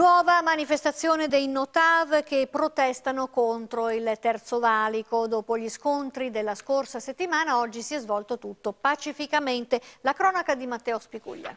Nuova manifestazione dei Notav che protestano contro il Terzo Valico. Dopo gli scontri della scorsa settimana oggi si è svolto tutto pacificamente. La cronaca di Matteo Spicuglia.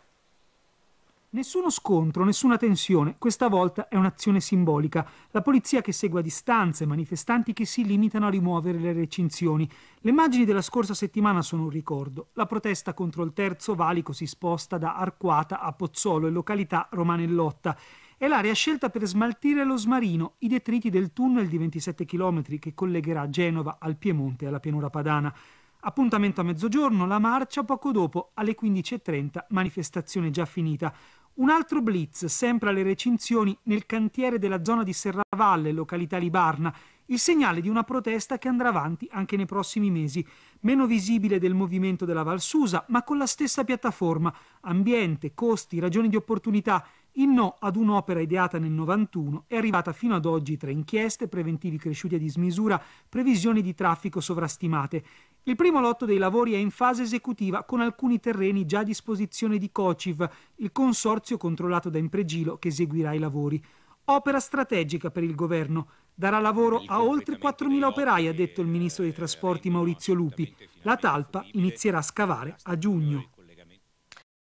Nessuno scontro, nessuna tensione, questa volta è un'azione simbolica. La polizia che segue a distanza e manifestanti che si limitano a rimuovere le recinzioni. Le immagini della scorsa settimana sono un ricordo. La protesta contro il terzo valico si sposta da Arquata a Pozzolo e località Romanellotta è l'area scelta per smaltire lo smarino, i detriti del tunnel di 27 km che collegherà Genova al Piemonte e alla pianura padana. Appuntamento a mezzogiorno, la marcia poco dopo, alle 15.30, manifestazione già finita. Un altro blitz, sempre alle recinzioni, nel cantiere della zona di Serravalle, località Libarna, il segnale di una protesta che andrà avanti anche nei prossimi mesi, meno visibile del movimento della Valsusa, ma con la stessa piattaforma, ambiente, costi, ragioni di opportunità. Il no ad un'opera ideata nel 91 è arrivata fino ad oggi tra inchieste, preventivi cresciuti a dismisura, previsioni di traffico sovrastimate. Il primo lotto dei lavori è in fase esecutiva con alcuni terreni già a disposizione di COCIV, il consorzio controllato da Impregilo che eseguirà i lavori. Opera strategica per il governo. Darà lavoro a oltre 4.000 operai, ha detto il ministro dei eh, trasporti Maurizio Lupi. La talpa inizierà a scavare a giugno.